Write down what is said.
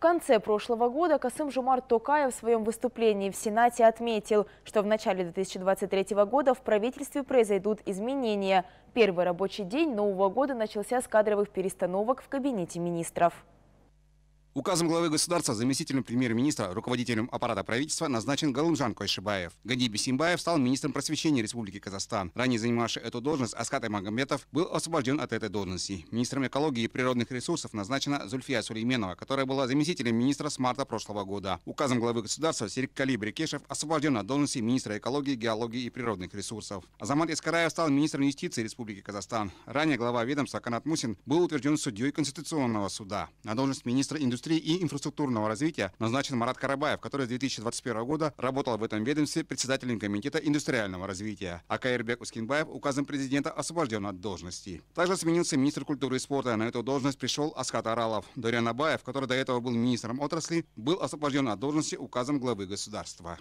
В конце прошлого года Касым Жумар Токаев в своем выступлении в Сенате отметил, что в начале 2023 года в правительстве произойдут изменения. Первый рабочий день Нового года начался с кадровых перестановок в кабинете министров. Указом главы государства, заместителем премьер-министра, руководителем аппарата правительства назначен Галымжан Койшибаев. Гади Бесимбаев стал министром просвещения Республики Казахстан. Ранее занимавший эту должность Аскат Магомбетов был освобожден от этой должности. Министром экологии и природных ресурсов назначена Зульфия Сулейменова, которая была заместителем министра с марта прошлого года. Указом главы государства Серик Кали Брикешев освобожден от должности министра экологии, геологии и природных ресурсов. Азамат Искараев стал министром юстиции Республики Казахстан. Ранее глава ведомства Канат Мусин был утвержден судьей Конституционного суда. На должность министра индустрии индустрии и инфраструктурного развития назначен Марат Карабаев, который с 2021 года работал в этом ведомстве председателем Комитета индустриального развития, а Каирбек Ускинбаев указом президента освобожден от должности. Также сменился министр культуры и спорта. На эту должность пришел Асхат Аралов. Дориан Абаев, который до этого был министром отрасли, был освобожден от должности указом главы государства.